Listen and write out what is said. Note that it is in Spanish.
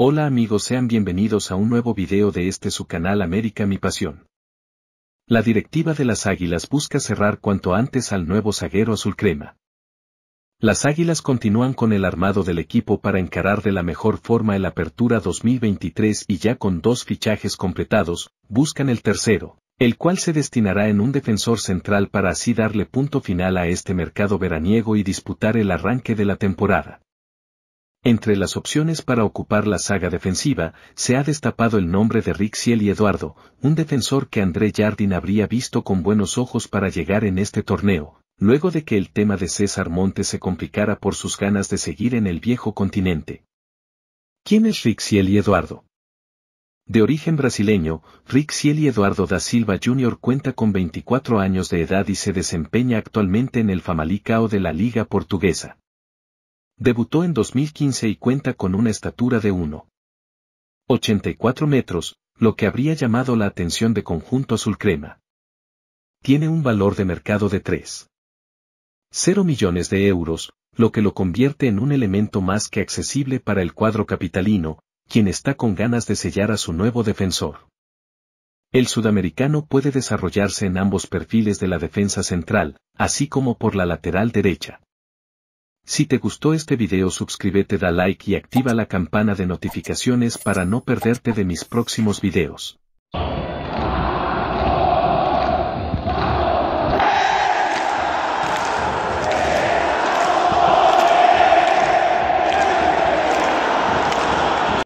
Hola amigos sean bienvenidos a un nuevo video de este su canal América Mi Pasión. La directiva de las Águilas busca cerrar cuanto antes al nuevo zaguero azul crema. Las Águilas continúan con el armado del equipo para encarar de la mejor forma el Apertura 2023 y ya con dos fichajes completados, buscan el tercero, el cual se destinará en un defensor central para así darle punto final a este mercado veraniego y disputar el arranque de la temporada. Entre las opciones para ocupar la saga defensiva, se ha destapado el nombre de Rick y Eduardo, un defensor que André Jardín habría visto con buenos ojos para llegar en este torneo, luego de que el tema de César Montes se complicara por sus ganas de seguir en el viejo continente. ¿Quién es Rick y Eduardo? De origen brasileño, Rick y Eduardo da Silva Jr. cuenta con 24 años de edad y se desempeña actualmente en el Famalicão de la Liga Portuguesa. Debutó en 2015 y cuenta con una estatura de 1,84 metros, lo que habría llamado la atención de Conjunto Azul Crema. Tiene un valor de mercado de 3,0 millones de euros, lo que lo convierte en un elemento más que accesible para el cuadro capitalino, quien está con ganas de sellar a su nuevo defensor. El sudamericano puede desarrollarse en ambos perfiles de la defensa central, así como por la lateral derecha. Si te gustó este video suscríbete da like y activa la campana de notificaciones para no perderte de mis próximos videos.